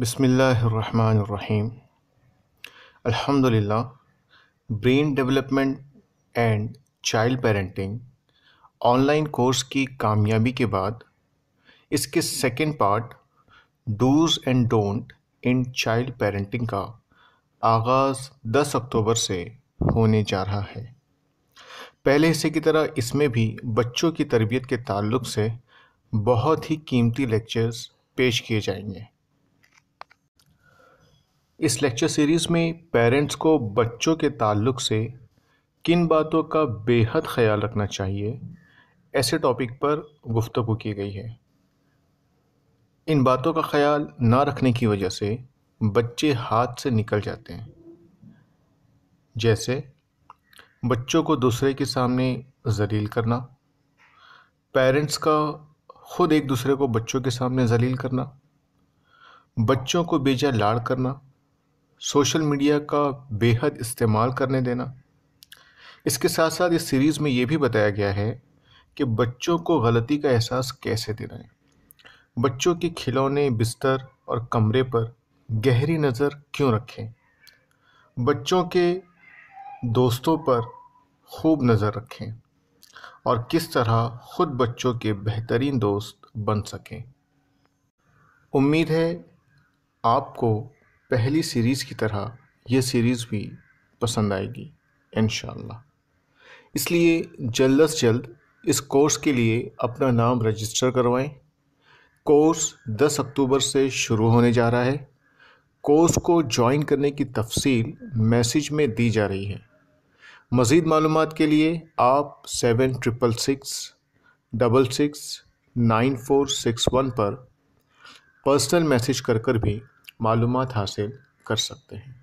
بسم اللہ الرحمن الرحیم الحمد للہ brain development and child parenting online course کی کامیابی کے بعد اس کے second part do's and don't in child parenting کا آغاز دس اکتوبر سے ہونے جا رہا ہے پہلے حصے کی طرح اس میں بھی بچوں کی تربیت کے تعلق سے بہت ہی قیمتی لیکچرز پیش کیے جائیں گے اس لیکچر سیریز میں پیرنٹس کو بچوں کے تعلق سے کن باتوں کا بے حد خیال رکھنا چاہیے ایسے ٹاپک پر گفتگو کی گئی ہے ان باتوں کا خیال نہ رکھنے کی وجہ سے بچے ہاتھ سے نکل جاتے ہیں جیسے بچوں کو دوسرے کے سامنے ذلیل کرنا پیرنٹس کا خود ایک دوسرے کو بچوں کے سامنے ذلیل کرنا بچوں کو بیجا لاڑ کرنا سوشل میڈیا کا بے حد استعمال کرنے دینا اس کے ساتھ ساتھ اس سیریز میں یہ بھی بتایا گیا ہے کہ بچوں کو غلطی کا احساس کیسے دینا ہے بچوں کے کھلونے بستر اور کمرے پر گہری نظر کیوں رکھیں بچوں کے دوستوں پر خوب نظر رکھیں اور کس طرح خود بچوں کے بہترین دوست بن سکیں امید ہے آپ کو پہلی سیریز کی طرح یہ سیریز بھی پسند آئے گی انشاءاللہ اس لیے جلد از جلد اس کورس کے لیے اپنا نام رجسٹر کروائیں کورس دس اکتوبر سے شروع ہونے جا رہا ہے کورس کو جوائن کرنے کی تفصیل میسیج میں دی جا رہی ہے مزید معلومات کے لیے آپ seven triple six double six nine four six one پر پرسنل میسج کر کر بھی معلومات حاصل کر سکتے ہیں